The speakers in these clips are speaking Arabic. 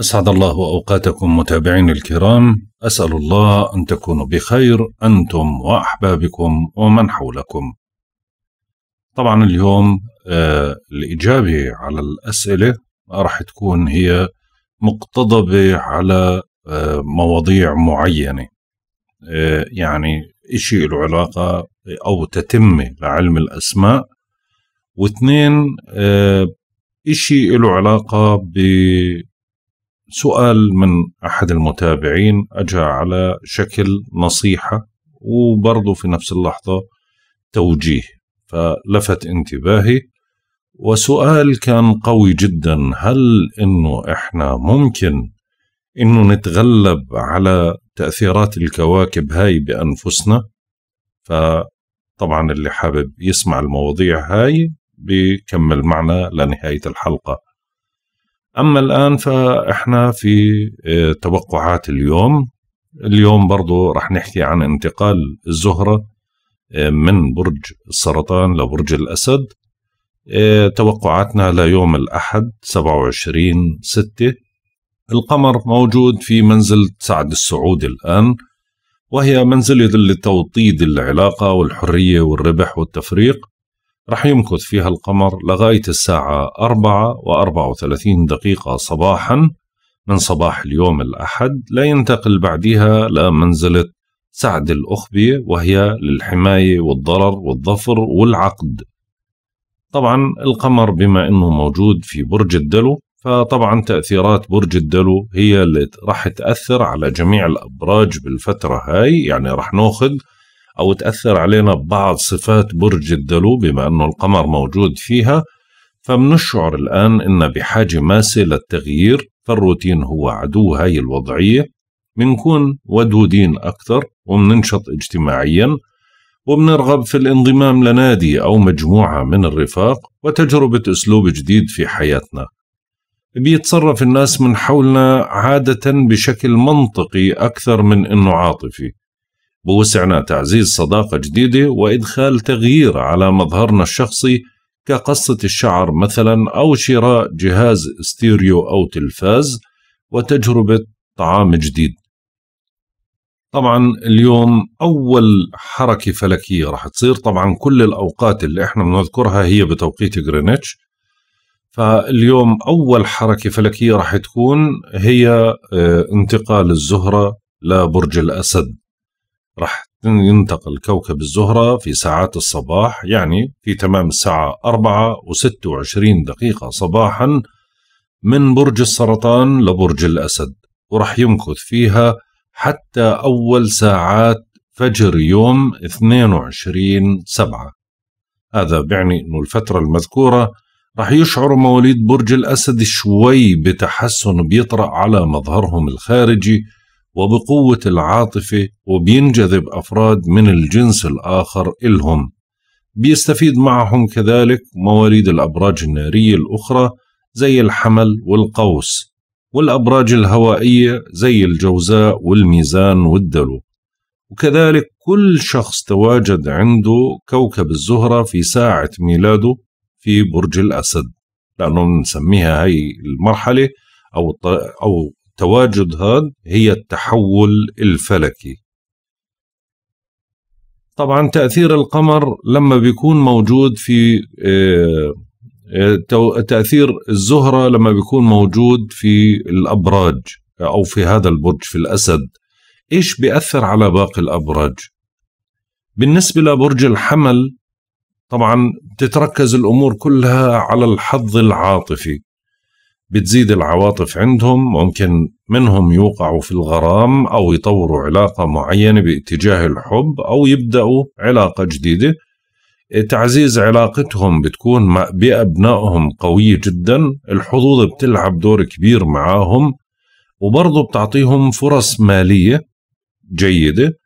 أسعد الله أوقاتكم متابعين الكرام أسأل الله أن تكونوا بخير أنتم وأحبابكم ومن حولكم طبعا اليوم آه، الإجابة على الأسئلة راح تكون هي مقتضبة على آه، مواضيع معينة آه، يعني إشي له علاقة أو تتمة لعلم الأسماء واثنين إشي له علاقة ب سؤال من أحد المتابعين أجا على شكل نصيحة وبرضه في نفس اللحظة توجيه فلفت انتباهي وسؤال كان قوي جدا هل انه احنا ممكن انه نتغلب على تاثيرات الكواكب هاي بانفسنا فطبعا اللي حابب يسمع المواضيع هاي بيكمل معنا لنهايه الحلقه أما الآن فإحنا في آه، توقعات اليوم اليوم برضو رح نحكي عن انتقال الزهرة آه، من برج السرطان لبرج الأسد آه، توقعاتنا ليوم الأحد 27 6 القمر موجود في منزلة سعد السعودي الآن وهي منزلة للتوطيد العلاقة والحرية والربح والتفريق رح يمكث فيها القمر لغاية الساعة 4 و34 دقيقة صباحا من صباح اليوم الأحد لا ينتقل بعدها لمنزلة سعد الأخبية وهي للحماية والضرر والظفر والعقد طبعا القمر بما أنه موجود في برج الدلو فطبعا تأثيرات برج الدلو هي اللي رح تأثر على جميع الأبراج بالفترة هاي يعني رح ناخذ أو تأثر علينا بعض صفات برج الدلو بما أنه القمر موجود فيها فمنشعر الآن إن بحاجة ماسة للتغيير فالروتين هو عدو هاي الوضعية منكون ودودين أكثر ومننشط اجتماعيا وبنرغب في الانضمام لنادي أو مجموعة من الرفاق وتجربة أسلوب جديد في حياتنا بيتصرف الناس من حولنا عادة بشكل منطقي أكثر من أنه عاطفي بوسعنا تعزيز صداقة جديدة وإدخال تغيير على مظهرنا الشخصي كقصة الشعر مثلا أو شراء جهاز ستيريو أو تلفاز وتجربة طعام جديد طبعا اليوم أول حركة فلكية راح تصير طبعا كل الأوقات اللي احنا بنذكرها هي بتوقيت غرينتش فاليوم أول حركة فلكية راح تكون هي آه، انتقال الزهرة لبرج الأسد رح ينتقل كوكب الزهرة في ساعات الصباح يعني في تمام الساعة 4 و26 دقيقة صباحا من برج السرطان لبرج الأسد ورح يمكث فيها حتى أول ساعات فجر يوم 22 سبعة هذا بيعني أنه الفترة المذكورة رح يشعر مواليد برج الأسد شوي بتحسن بيطرأ على مظهرهم الخارجي وبقوة العاطفة وبينجذب أفراد من الجنس الآخر إلهم بيستفيد معهم كذلك مواليد الأبراج النارية الأخرى زي الحمل والقوس والأبراج الهوائية زي الجوزاء والميزان والدلو وكذلك كل شخص تواجد عنده كوكب الزهرة في ساعة ميلاده في برج الأسد لأنه بنسميها هاي المرحلة أو أو التواجد هذا هي التحول الفلكي طبعا تأثير القمر لما بيكون موجود في آه، آه، تأثير الزهرة لما بيكون موجود في الأبراج أو في هذا البرج في الأسد إيش بيأثر على باقي الأبراج بالنسبة لبرج الحمل طبعا تتركز الأمور كلها على الحظ العاطفي بتزيد العواطف عندهم ممكن منهم يوقعوا في الغرام أو يطوروا علاقة معينة باتجاه الحب أو يبدأوا علاقة جديدة تعزيز علاقتهم بتكون مع بأبنائهم قوية جدا الحظوظ بتلعب دور كبير معاهم وبرضه بتعطيهم فرص مالية جيدة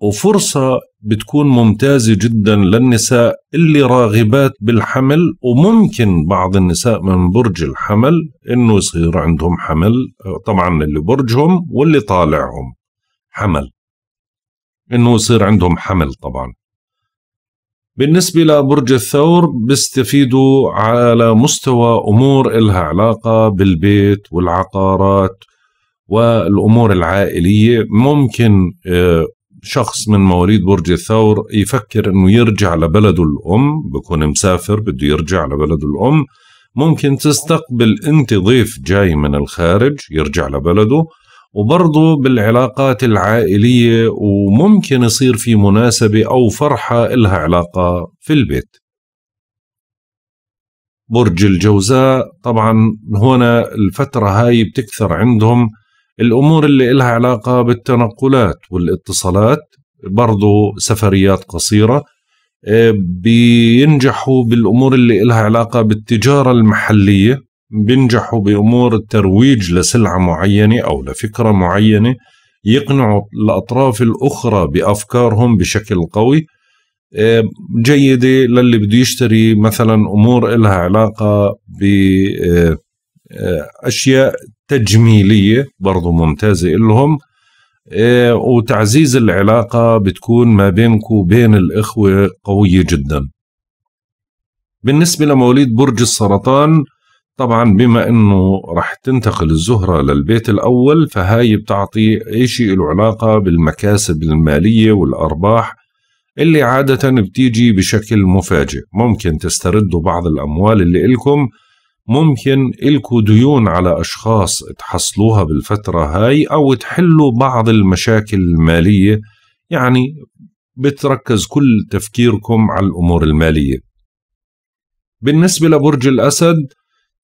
وفرصة بتكون ممتازة جدا للنساء اللي راغبات بالحمل وممكن بعض النساء من برج الحمل انه يصير عندهم حمل طبعا اللي برجهم واللي طالعهم حمل انه يصير عندهم حمل طبعا بالنسبة لبرج الثور بيستفيدوا على مستوى أمور إلها علاقة بالبيت والعقارات والأمور العائلية ممكن آه، شخص من مواليد برج الثور يفكر انه يرجع لبلده الام بكون مسافر بده يرجع لبلده الام ممكن تستقبل انت ضيف جاي من الخارج يرجع لبلده وبرضه بالعلاقات العائلية وممكن يصير في مناسبة أو فرحة إلها علاقة في البيت برج الجوزاء طبعا هنا الفترة هاي بتكثر عندهم الأمور اللي إلها علاقة بالتنقلات والاتصالات برضو سفريات قصيرة آه، بينجحوا بالأمور اللي إلها علاقة بالتجارة المحلية بينجحوا بأمور الترويج لسلعة معينة أو لفكرة معينة يقنعوا الأطراف الأخرى بأفكارهم بشكل قوي آه، جيدة للي بده يشتري مثلا أمور إلها علاقة ب آه، آه، اشياء تجميليه برضو ممتازه لهم آه، وتعزيز العلاقه بتكون ما بينك وبين الاخوه قويه جدا بالنسبه لمواليد برج السرطان طبعا بما انه رح تنتقل الزهرة للبيت الاول فهاي بتعطي شيء له علاقة بالمكاسب المالية والارباح اللي عادة بتيجي بشكل مفاجئ ممكن تستردوا بعض الاموال اللي إلكم ممكن إلكوا ديون على أشخاص تحصلوها بالفترة هاي أو تحلوا بعض المشاكل المالية يعني بتركز كل تفكيركم على الأمور المالية بالنسبة لبرج الأسد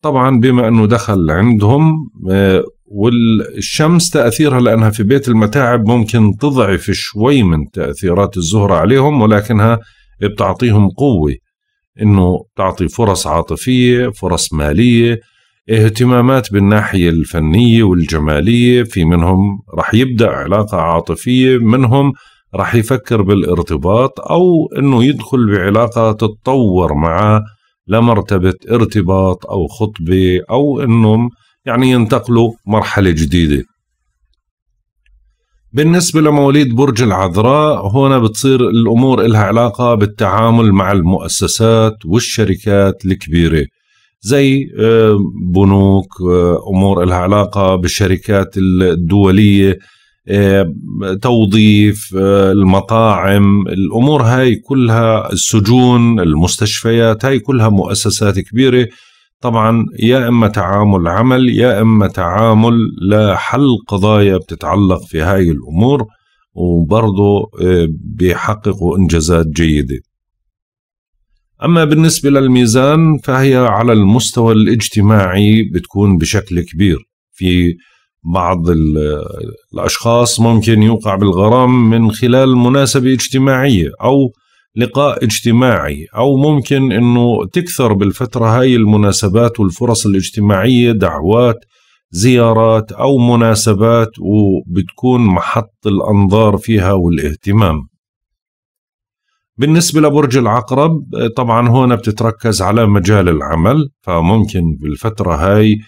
طبعا بما أنه دخل عندهم آه، والشمس تأثيرها لأنها في بيت المتاعب ممكن تضعف شوي من تأثيرات الزهرة عليهم ولكنها بتعطيهم قوة انه تعطي فرص عاطفيه فرص ماليه اهتمامات بالناحيه الفنيه والجماليه في منهم رح يبدا علاقه عاطفيه منهم رح يفكر بالارتباط او انه يدخل بعلاقه تتطور معه لمرتبه ارتباط او خطبه او انهم يعني ينتقلوا مرحله جديده بالنسبة لمواليد برج العذراء هنا بتصير الأمور إلها علاقة بالتعامل مع المؤسسات والشركات الكبيرة زي آه، بنوك آه، أمور إلها علاقة بالشركات الدولية آه، توظيف المطاعم الأمور هاي كلها السجون المستشفيات هاي كلها مؤسسات كبيرة طبعا يا اما تعامل عمل يا اما تعامل لحل قضايا بتتعلق في هاي الامور وبرضه آه، بيحققوا انجازات جيده. اما بالنسبه للميزان فهي على المستوى الاجتماعي بتكون بشكل كبير في بعض آه، الاشخاص ممكن يوقع بالغرام من خلال مناسبه اجتماعيه او لقاء اجتماعي أو ممكن أنه تكثر بالفترة هاي المناسبات والفرص الاجتماعية دعوات زيارات أو مناسبات وبتكون محط الأنظار فيها والاهتمام بالنسبة لبرج العقرب طبعا هنا بتتركز على مجال العمل فممكن بالفترة هاي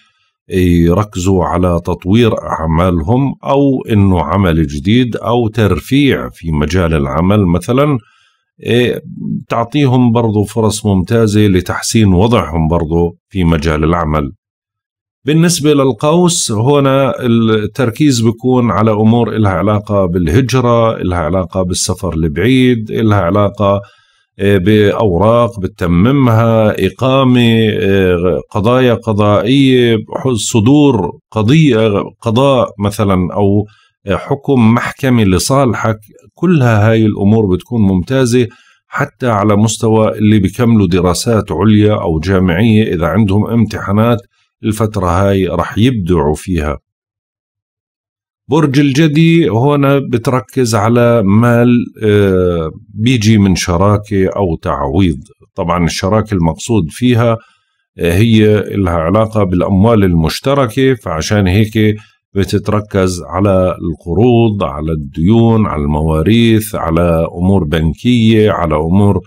يركزوا على تطوير أعمالهم أو أنه عمل جديد أو ترفيع في مجال العمل مثلا إيه، تعطيهم برضو فرص ممتازة لتحسين وضعهم برضو في مجال العمل بالنسبة للقوس هنا التركيز بيكون على أمور إلها علاقة بالهجرة إلها علاقة بالسفر البعيد إلها علاقة إيه، بأوراق بتتممها إقامة إيه، قضايا قضائية صدور قضية قضاء مثلا أو حكم محكمي لصالحك كلها هاي الأمور بتكون ممتازة حتى على مستوى اللي بيكملوا دراسات عليا أو جامعية إذا عندهم امتحانات الفترة هاي رح يبدعوا فيها برج الجدي هنا بتركز على مال آه، بيجي من شراكة أو تعويض طبعا الشراكة المقصود فيها آه، هي لها علاقة بالأموال المشتركة فعشان هيك بتتركز على القروض على الديون على المواريث على أمور بنكية على أمور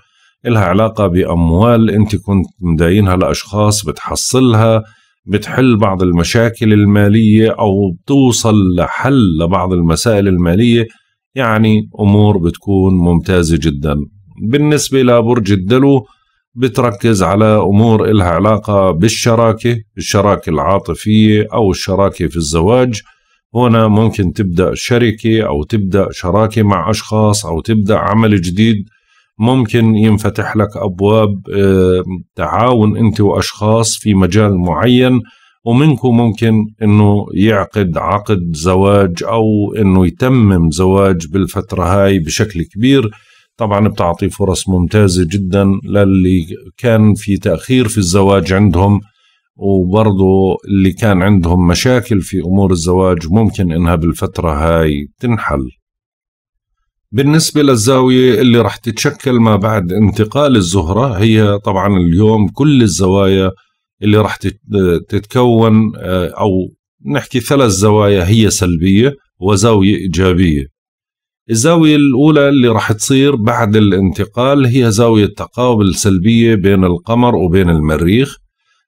إلها علاقة بأموال أنت كنت مداينها لأشخاص بتحصلها بتحل بعض المشاكل المالية أو بتوصل لحل لبعض المسائل المالية يعني أمور بتكون ممتازة جدا بالنسبة لبرج الدلو بتركز على أمور إلها علاقة بالشراكة الشراكة العاطفية أو الشراكة في الزواج هنا ممكن تبدأ شركة أو تبدأ شراكة مع أشخاص أو تبدأ عمل جديد ممكن ينفتح لك أبواب آه، تعاون أنت وأشخاص في مجال معين ومنكم ممكن أنه يعقد عقد زواج أو أنه يتمم زواج بالفترة هاي بشكل كبير طبعا بتعطي فرص ممتازة جدا للي كان في تأخير في الزواج عندهم وبرضو اللي كان عندهم مشاكل في أمور الزواج ممكن إنها بالفترة هاي تنحل بالنسبة للزاوية اللي رح تتشكل ما بعد انتقال الزهرة هي طبعا اليوم كل الزوايا اللي رح تتكون آه، أو نحكي ثلاث زوايا هي سلبية وزاوية إيجابية الزاوية الأولى اللي راح تصير بعد الانتقال هي زاوية تقابل السلبية بين القمر وبين المريخ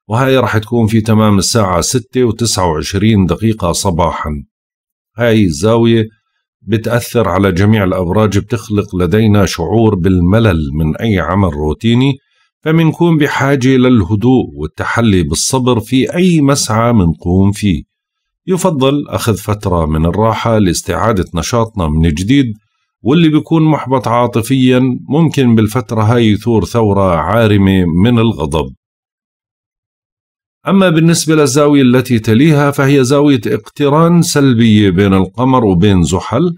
وهي راح تكون في تمام الساعة 6 و 29 دقيقة صباحا هاي الزاوية بتأثر على جميع الأبراج بتخلق لدينا شعور بالملل من أي عمل روتيني فمنكون بحاجة للهدوء والتحلي بالصبر في أي مسعى منقوم فيه يفضل أخذ فترة من الراحة لاستعادة نشاطنا من جديد واللي بيكون محبط عاطفيا ممكن بالفترة هاي يثور ثورة عارمة من الغضب أما بالنسبة للزاوية التي تليها فهي زاوية اقتران سلبية بين القمر وبين زحل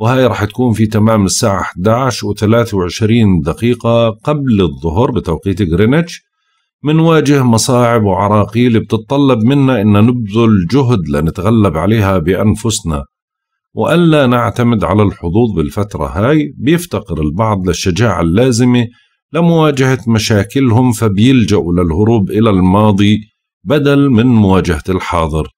وهي رح تكون في تمام الساعة 11 و23 دقيقة قبل الظهر بتوقيت غرينتش منواجه مصاعب وعراقيل بتتطلب منا إن نبذل جهد لنتغلب عليها بأنفسنا وألا نعتمد على الحظوظ بالفترة هاي بيفتقر البعض للشجاعة اللازمة لمواجهة مشاكلهم فبيلجأوا للهروب إلى الماضي بدل من مواجهة الحاضر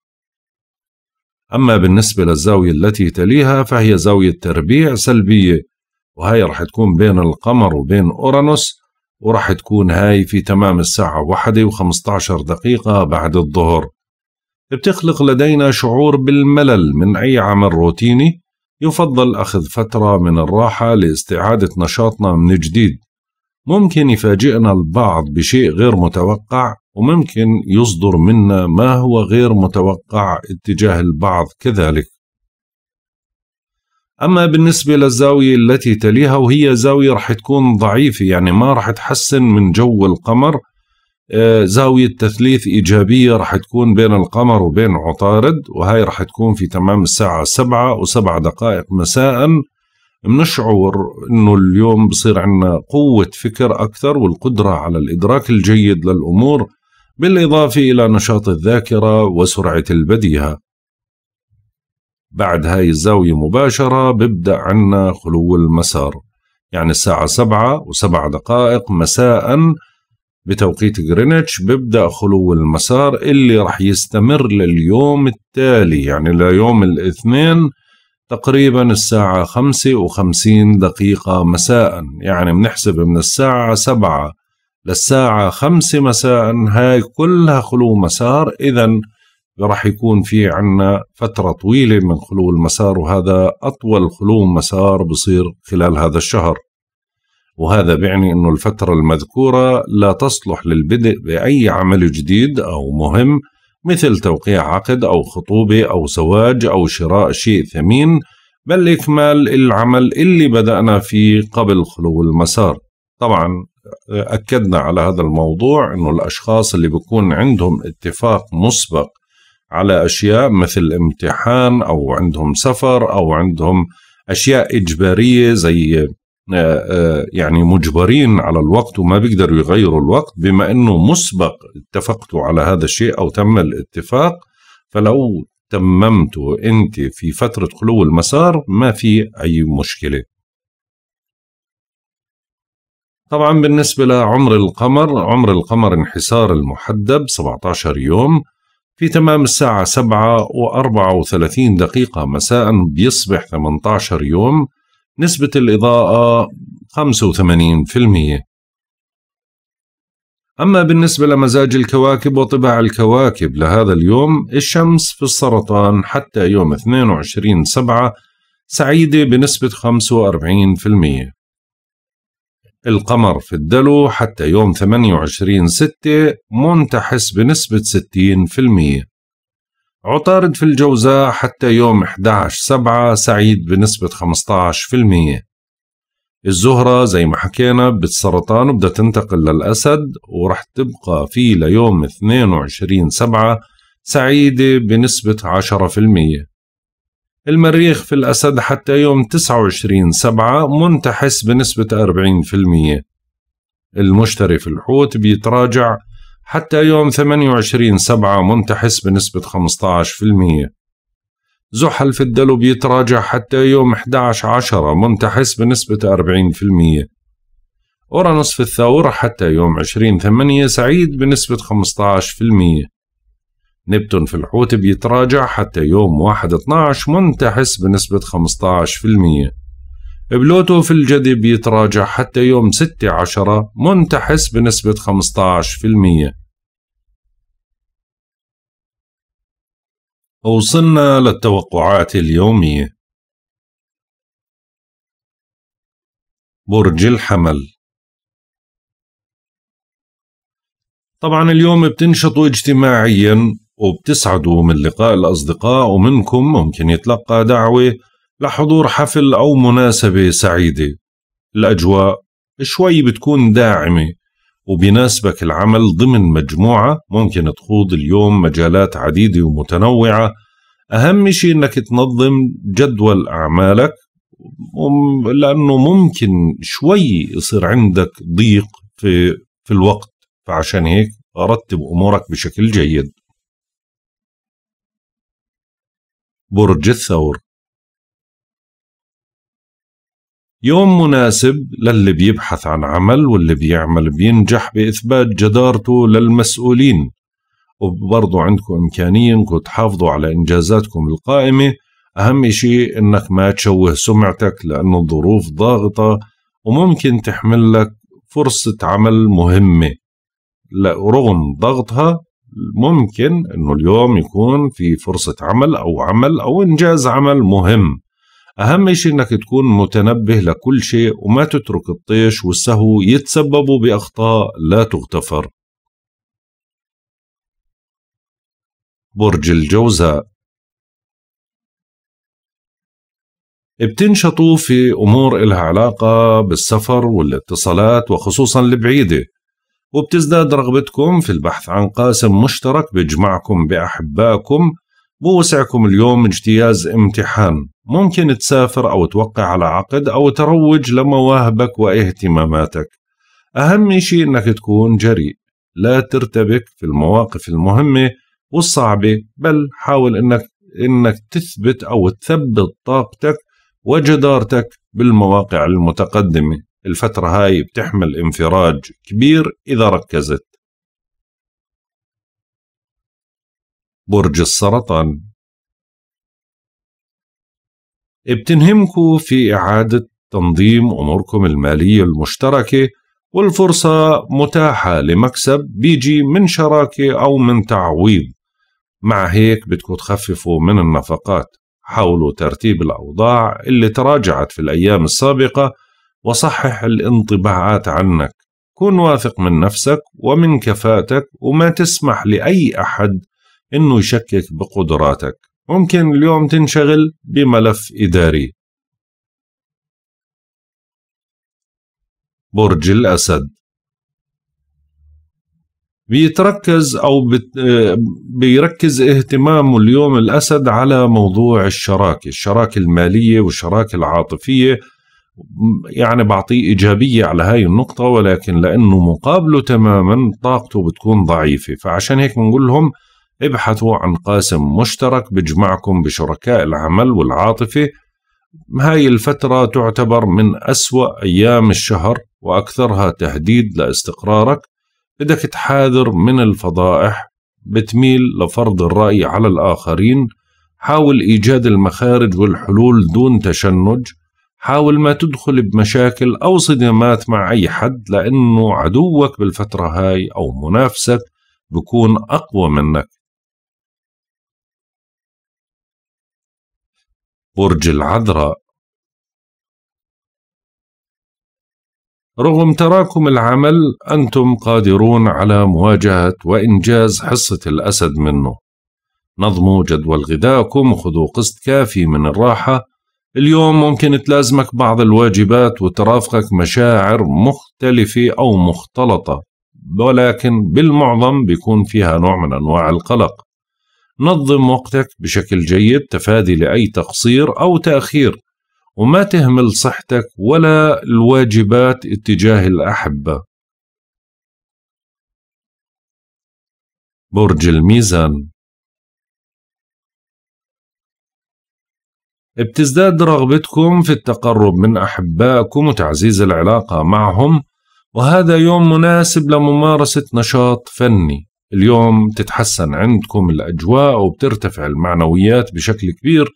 أما بالنسبة للزاوية التي تليها فهي زاوية تربيع سلبية وهي رح تكون بين القمر وبين أورانوس وراح تكون هاي في تمام الساعة واحدة دقيقة بعد الظهر بتخلق لدينا شعور بالملل من أي عمل روتيني يفضل أخذ فترة من الراحة لاستعادة نشاطنا من جديد ممكن يفاجئنا البعض بشيء غير متوقع وممكن يصدر منا ما هو غير متوقع اتجاه البعض كذلك أما بالنسبة للزاوية التي تليها وهي زاوية رح تكون ضعيفة يعني ما رح تحسن من جو القمر آه، زاوية تثليث إيجابية رح تكون بين القمر وبين عطارد وهي رح تكون في تمام الساعة سبعة وسبع دقائق مساء بنشعر أنه اليوم بصير عندنا قوة فكر أكثر والقدرة على الإدراك الجيد للأمور بالإضافة إلى نشاط الذاكرة وسرعة البديهة بعد هاي الزاوية مباشرة ببدأ عنا خلو المسار يعني الساعة سبعة وسبع دقائق مساء بتوقيت غرينتش ببدأ خلو المسار اللي رح يستمر لليوم التالي يعني ليوم الاثنين تقريبا الساعة خمسة وخمسين دقيقة مساء يعني بنحسب من الساعة سبعة للساعة خمسة مساء هاي كلها خلو مسار إذا راح يكون في عنا فترة طويلة من خلو المسار وهذا أطول خلو مسار بصير خلال هذا الشهر وهذا بيعني أنه الفترة المذكورة لا تصلح للبدء بأي عمل جديد أو مهم مثل توقيع عقد أو خطوبة أو زواج أو شراء شيء ثمين بل إكمال العمل اللي بدأنا فيه قبل خلو المسار طبعا أكدنا على هذا الموضوع أنه الأشخاص اللي بيكون عندهم اتفاق مسبق على أشياء مثل امتحان أو عندهم سفر أو عندهم أشياء إجبارية زي آه، آه، يعني مجبرين على الوقت وما بيقدروا يغيروا الوقت بما أنه مسبق اتفقتوا على هذا الشيء أو تم الاتفاق فلو تممته أنت في فترة خلو المسار ما في أي مشكلة طبعا بالنسبة لعمر القمر عمر القمر انحسار المحدب 17 يوم في تمام الساعة 7 و34 دقيقة مساء بيصبح 18 يوم نسبة الإضاءة 85% أما بالنسبة لمزاج الكواكب وطباع الكواكب لهذا اليوم الشمس في السرطان حتى يوم 22 سبعة سعيدة بنسبة 45% القمر في الدلو حتى يوم 28 6 منتحس بنسبة 60% عطارد في الجوزاء حتى يوم 11 7 سعيد بنسبة 15% الزهرة زي ما حكينا بالسرطان وبدها تنتقل للأسد ورح تبقى فيه ليوم 22 7 سعيدة بنسبة 10% المريخ في الأسد حتى يوم 29 سبعة منتحس بنسبة 40% المشتري في الحوت بيتراجع حتى يوم 28 سبعة منتحس بنسبة 15% زحل في الدلو بيتراجع حتى يوم 11 عشرة منتحس بنسبة 40% أورانوس في الثور حتى يوم 20 ثمانية سعيد بنسبة 15% نبتون في الحوت بيتراجع حتى يوم 1/12 منتحس بنسبة 15% بلوتو في الجدي بيتراجع حتى يوم ستة عشرة منتحس بنسبة 15% وصلنا للتوقعات اليومية برج الحمل طبعا اليوم بتنشطوا اجتماعيا وبتسعدوا من لقاء الأصدقاء ومنكم ممكن يتلقى دعوة لحضور حفل أو مناسبة سعيدة الأجواء شوي بتكون داعمة وبيناسبك العمل ضمن مجموعة ممكن تخوض اليوم مجالات عديدة ومتنوعة أهم شيء أنك تنظم جدول أعمالك لأنه ممكن شوي يصير عندك ضيق في, في الوقت فعشان هيك رتب أمورك بشكل جيد برج الثور يوم مناسب للي بيبحث عن عمل واللي بيعمل بينجح بإثبات جدارته للمسؤولين وبرضو عندكم إمكانية إنكم تحافظوا على إنجازاتكم القائمة أهم شيء إنك ما تشوه سمعتك لأنه الظروف ضاغطة وممكن تحمل لك فرصة عمل مهمة رغم ضغطها ممكن انه اليوم يكون في فرصه عمل او عمل او انجاز عمل مهم اهم شيء انك تكون متنبه لكل شيء وما تترك الطيش والسهو يتسببوا باخطاء لا تغتفر برج الجوزاء بتنشطوا في أمور إلها علاقة بالسفر والاتصالات وخصوصا البعيدة وبتزداد رغبتكم في البحث عن قاسم مشترك بيجمعكم بأحبائكم بوسعكم اليوم اجتياز امتحان ممكن تسافر أو توقع على عقد أو تروج لمواهبك واهتماماتك أهم شيء أنك تكون جريء لا ترتبك في المواقف المهمة والصعبة بل حاول أنك أنك تثبت أو تثبت طاقتك وجدارتك بالمواقع المتقدمة الفترة هاي بتحمل انفراج كبير إذا ركزت برج السرطان بتنهمكم في إعادة تنظيم أموركم المالية المشتركة والفرصة متاحة لمكسب بيجي من شراكة أو من تعويض مع هيك بدكم تخففوا من النفقات حاولوا ترتيب الأوضاع اللي تراجعت في الأيام السابقة وصحح الانطباعات عنك كن واثق من نفسك ومن كفاتك وما تسمح لأي أحد أنه يشكك بقدراتك ممكن اليوم تنشغل بملف إداري برج الأسد بيتركز أو بيركز اهتمامه اليوم الأسد على موضوع الشراكة الشراكة المالية والشراكة العاطفية يعني بعطيه إيجابية على هاي النقطة ولكن لأنه مقابله تماما طاقته بتكون ضعيفة فعشان هيك بنقول لهم ابحثوا عن قاسم مشترك بجمعكم بشركاء العمل والعاطفة هاي الفترة تعتبر من أسوأ أيام الشهر وأكثرها تهديد لاستقرارك بدك تحاذر من الفضائح بتميل لفرض الرأي على الآخرين حاول إيجاد المخارج والحلول دون تشنج حاول ما تدخل بمشاكل أو صدمات مع أي حد لأنه عدوك بالفترة هاي أو منافسك بكون أقوى منك برج العذراء رغم تراكم العمل أنتم قادرون على مواجهة وإنجاز حصة الأسد منه نظموا جدول غذائكم وخذوا قسط كافي من الراحة اليوم ممكن تلازمك بعض الواجبات وترافقك مشاعر مختلفة أو مختلطة ولكن بالمعظم بيكون فيها نوع من أنواع القلق نظم وقتك بشكل جيد تفادي لأي تقصير أو تأخير وما تهمل صحتك ولا الواجبات اتجاه الأحبة برج الميزان بتزداد رغبتكم في التقرب من أحبائكم وتعزيز العلاقة معهم وهذا يوم مناسب لممارسة نشاط فني اليوم تتحسن عندكم الأجواء وبترتفع المعنويات بشكل كبير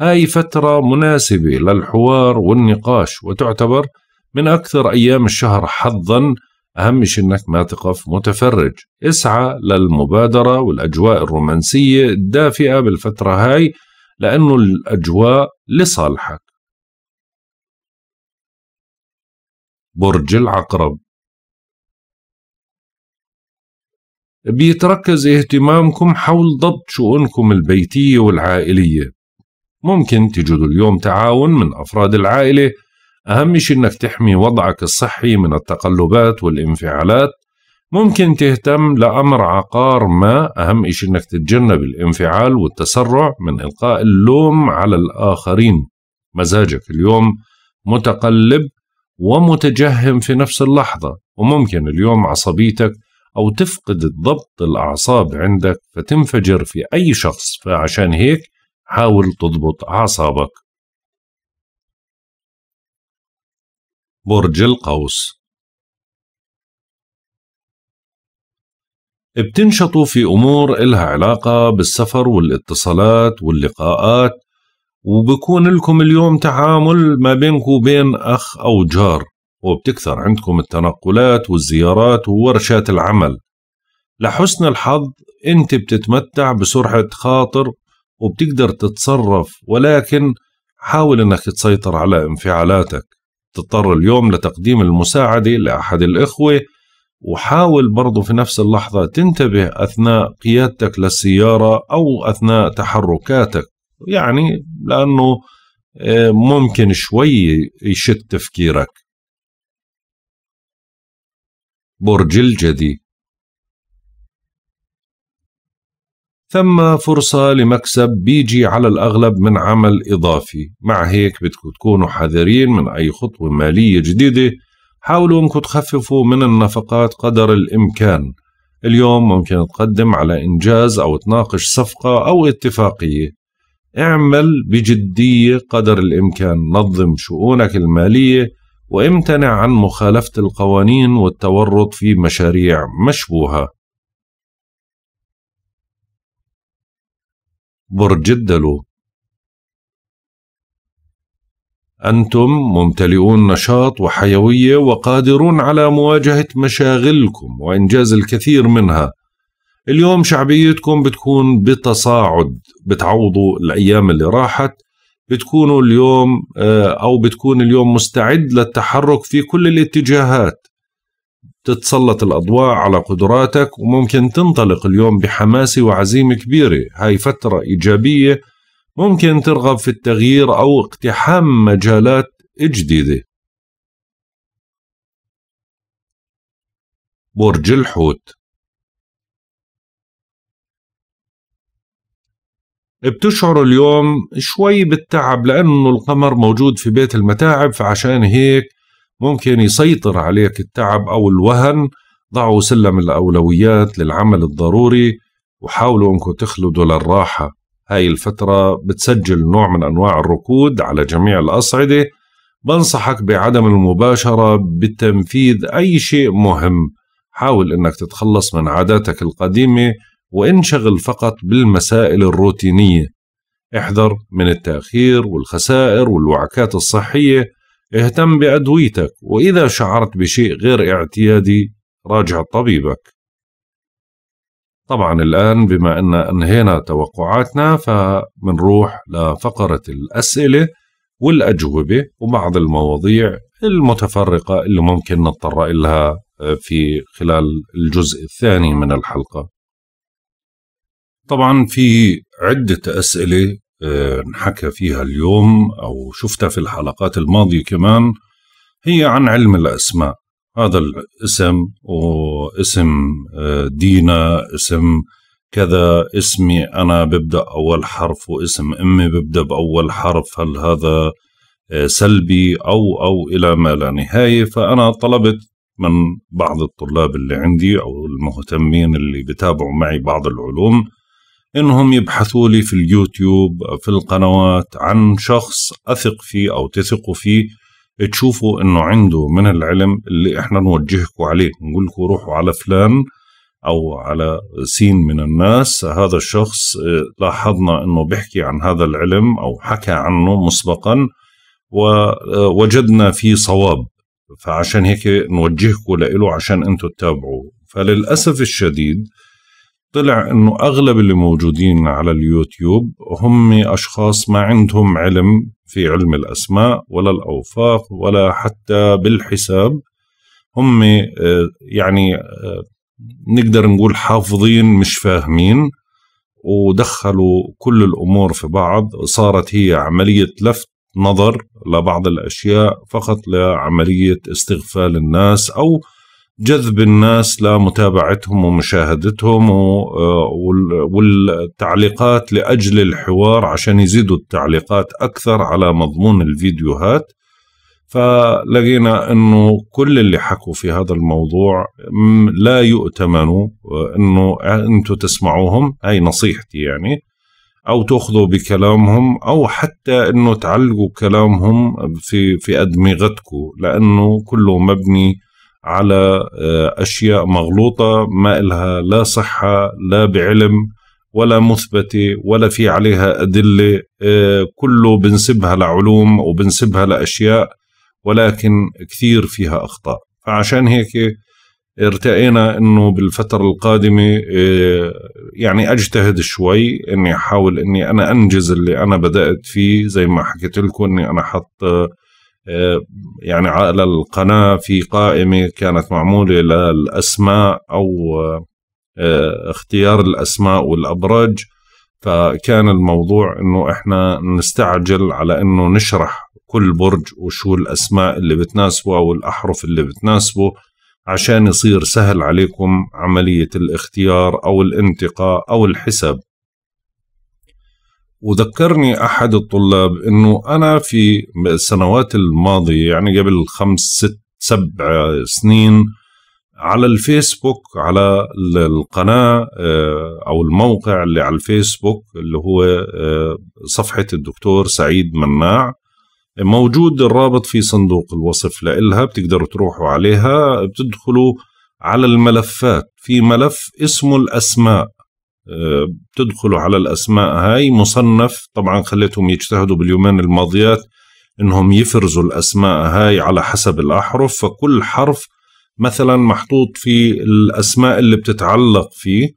هاي فترة مناسبة للحوار والنقاش وتعتبر من أكثر أيام الشهر حظا أهم شيء أنك ما تقف متفرج اسعى للمبادرة والأجواء الرومانسية الدافئة بالفترة هاي لأنه الأجواء لصالحك برج العقرب بيتركز اهتمامكم حول ضبط شؤونكم البيتية والعائلية ممكن تجد اليوم تعاون من أفراد العائلة أهم شيء أنك تحمي وضعك الصحي من التقلبات والانفعالات ممكن تهتم لأمر عقار ما أهم إشي أنك تتجنب الانفعال والتسرع من إلقاء اللوم على الآخرين مزاجك اليوم متقلب ومتجهم في نفس اللحظة وممكن اليوم عصبيتك أو تفقد الضبط الأعصاب عندك فتنفجر في أي شخص فعشان هيك حاول تضبط أعصابك برج القوس بتنشطوا في أمور إلها علاقة بالسفر والاتصالات واللقاءات وبكون لكم اليوم تعامل ما بينك وبين أخ أو جار وبتكثر عندكم التنقلات والزيارات وورشات العمل لحسن الحظ أنت بتتمتع بسرعة خاطر وبتقدر تتصرف ولكن حاول أنك تسيطر على انفعالاتك تضطر اليوم لتقديم المساعدة لأحد الإخوة وحاول برضو في نفس اللحظة تنتبه أثناء قيادتك للسيارة أو أثناء تحركاتك يعني لأنه آه، ممكن شوي يشت تفكيرك برج الجدي ثم فرصة لمكسب بيجي على الأغلب من عمل إضافي مع هيك بدكم تكونوا حذرين من أي خطوة مالية جديدة حاولوا انكم تخففوا من النفقات قدر الامكان اليوم ممكن تقدم على انجاز او تناقش صفقه او اتفاقيه اعمل بجديه قدر الامكان نظم شؤونك الماليه وامتنع عن مخالفه القوانين والتورط في مشاريع مشبوهه برج الدلو أنتم ممتلئون نشاط وحيوية وقادرون على مواجهة مشاغلكم وإنجاز الكثير منها اليوم شعبيتكم بتكون بتصاعد بتعوضوا الأيام اللي راحت بتكونوا اليوم آه، أو بتكون اليوم مستعد للتحرك في كل الاتجاهات تتسلط الأضواء على قدراتك وممكن تنطلق اليوم بحماسة وعزيمة كبيرة هاي فترة إيجابية ممكن ترغب في التغيير أو اقتحام مجالات جديدة برج الحوت بتشعر اليوم شوي بالتعب لأنه القمر موجود في بيت المتاعب فعشان هيك ممكن يسيطر عليك التعب أو الوهن ضعوا سلم الأولويات للعمل الضروري وحاولوا أنكم تخلدوا للراحة هاي الفترة بتسجل نوع من أنواع الركود على جميع الأصعدة بنصحك بعدم المباشرة بتنفيذ أي شيء مهم حاول أنك تتخلص من عاداتك القديمة وانشغل فقط بالمسائل الروتينية احذر من التأخير والخسائر والوعكات الصحية اهتم بأدويتك وإذا شعرت بشيء غير اعتيادي راجع طبيبك طبعا الآن بما أن أنهينا توقعاتنا فبنروح لفقرة الأسئلة والأجوبة وبعض المواضيع المتفرقة اللي ممكن نضطر إلها آه، في خلال الجزء الثاني من الحلقة طبعا في عدة أسئلة آه، نحكى فيها اليوم أو شفتها في الحلقات الماضية كمان هي عن علم الأسماء هذا الاسم واسم آه، دينا اسم كذا اسمي انا ببدا اول حرف واسم امي ببدا باول حرف هل هذا آه، سلبي او او الى ما لا نهايه فانا طلبت من بعض الطلاب اللي عندي او المهتمين اللي بتابعوا معي بعض العلوم انهم يبحثوا لي في اليوتيوب في القنوات عن شخص اثق فيه او تثقوا فيه تشوفوا انه عنده من العلم اللي احنا نوجهكم عليه نقول لكم روحوا على فلان او على سين من الناس هذا الشخص آه، لاحظنا انه بيحكي عن هذا العلم او حكى عنه مسبقا ووجدنا آه، فيه صواب فعشان هيك نوجهكم له عشان انتم تتابعوه فللاسف الشديد طلع انه اغلب اللي موجودين على اليوتيوب هم اشخاص ما عندهم علم في علم الاسماء ولا الاوفاق ولا حتى بالحساب هم آه، يعني آه، نقدر نقول حافظين مش فاهمين ودخلوا كل الامور في بعض صارت هي عمليه لفت نظر لبعض الاشياء فقط لعمليه استغفال الناس او جذب الناس لمتابعتهم ومشاهدتهم آه، والتعليقات لاجل الحوار عشان يزيدوا التعليقات اكثر على مضمون الفيديوهات فلقينا انه كل اللي حكوا في هذا الموضوع لا يؤتمنوا آه، انه انتم تسمعوهم أي نصيحتي يعني او تاخذوا بكلامهم او حتى انه تعلقوا كلامهم في في ادمغتكم لانه كله مبني على آه، أشياء مغلوطة ما إلها لا صحة لا بعلم ولا مثبتة ولا في عليها أدلة آه، كله بنسبها لعلوم وبنسبها لأشياء ولكن كثير فيها أخطاء فعشان هيك ارتئينا انه بالفتره القادمه آه، يعني اجتهد شوي اني احاول اني انا انجز اللي انا بدات فيه زي ما حكيت لكم اني انا حط يعني على القناة في قائمة كانت معمولة للأسماء أو آه، اختيار الأسماء والأبراج فكان الموضوع أنه إحنا نستعجل على أنه نشرح كل برج وشو الأسماء اللي بتناسبه والأحرف اللي بتناسبه عشان يصير سهل عليكم عملية الاختيار أو الانتقاء أو الحساب وذكرني احد الطلاب انه انا في السنوات الماضيه يعني قبل خمس ست سبع سنين على الفيسبوك على القناه آه، او الموقع اللي على الفيسبوك اللي هو آه، صفحه الدكتور سعيد مناع موجود الرابط في صندوق الوصف لإلها بتقدروا تروحوا عليها بتدخلوا على الملفات في ملف اسمه الأسماء بتدخلوا على الأسماء هاي مصنف طبعا خليتهم يجتهدوا باليومين الماضيات إنهم يفرزوا الأسماء هاي على حسب الأحرف فكل حرف مثلا محطوط في الأسماء اللي بتتعلق فيه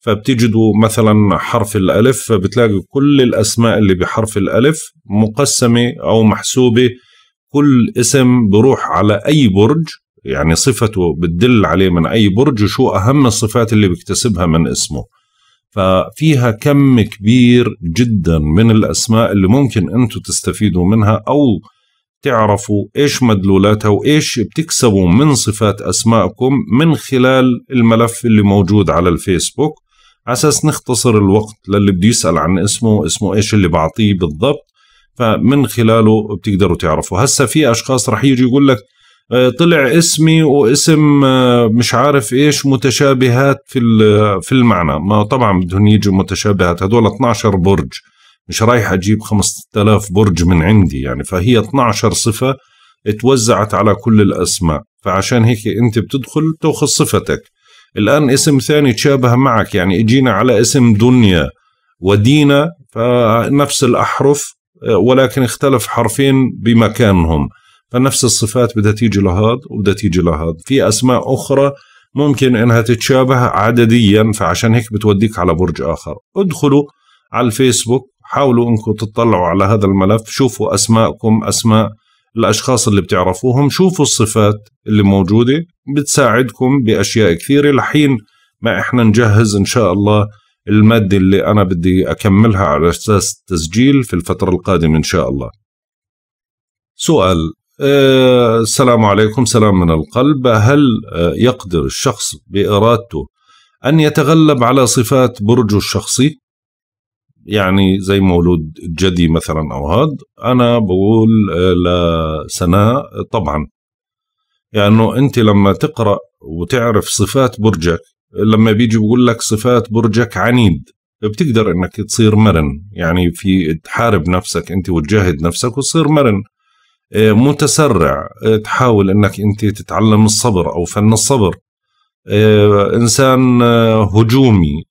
فبتجدوا مثلا حرف الألف فبتلاقي كل الأسماء اللي بحرف الألف مقسمة أو محسوبة كل اسم بروح على أي برج يعني صفته بتدل عليه من أي برج وشو أهم الصفات اللي بيكتسبها من اسمه ففيها كم كبير جدا من الاسماء اللي ممكن انتم تستفيدوا منها او تعرفوا ايش مدلولاتها وايش بتكسبوا من صفات اسمائكم من خلال الملف اللي موجود على الفيسبوك على اساس نختصر الوقت للي بده يسال عن اسمه اسمه ايش اللي بعطيه بالضبط فمن خلاله بتقدروا تعرفوا هسا في اشخاص رح يجي يقول لك آه، طلع اسمي واسم آه، مش عارف ايش متشابهات في في المعنى ما طبعا بدهم يجوا متشابهات هدول 12 برج مش رايح اجيب 5000 برج من عندي يعني فهي 12 صفه اتوزعت على كل الاسماء فعشان هيك انت بتدخل تاخذ صفتك الان اسم ثاني تشابه معك يعني اجينا على اسم دنيا ودينا فنفس الاحرف آه، ولكن اختلف حرفين بمكانهم فنفس الصفات بدها تيجي لهذا وبدها تيجي لهذا في أسماء أخرى ممكن انها تتشابه عدديا فعشان هيك بتوديك على برج اخر ادخلوا على الفيسبوك حاولوا انكم تطلعوا على هذا الملف شوفوا اسماءكم اسماء الاشخاص اللي بتعرفوهم شوفوا الصفات اللي موجوده بتساعدكم باشياء كثيره لحين ما احنا نجهز ان شاء الله الماده اللي انا بدي اكملها على اساس تسجيل في الفتره القادمه ان شاء الله سؤال آه، السلام عليكم سلام من القلب هل آه، يقدر الشخص بإرادته أن يتغلب على صفات برجه الشخصي يعني زي مولود جدي مثلا أو هاد أنا بقول آه، لسناء طبعا يعني أنه أنت لما تقرأ وتعرف صفات برجك لما بيجي بقول لك صفات برجك عنيد بتقدر انك تصير مرن يعني في تحارب نفسك انت وتجاهد نفسك وتصير مرن آه، متسرع آه، تحاول انك انت تتعلم الصبر او فن الصبر آه، انسان هجومي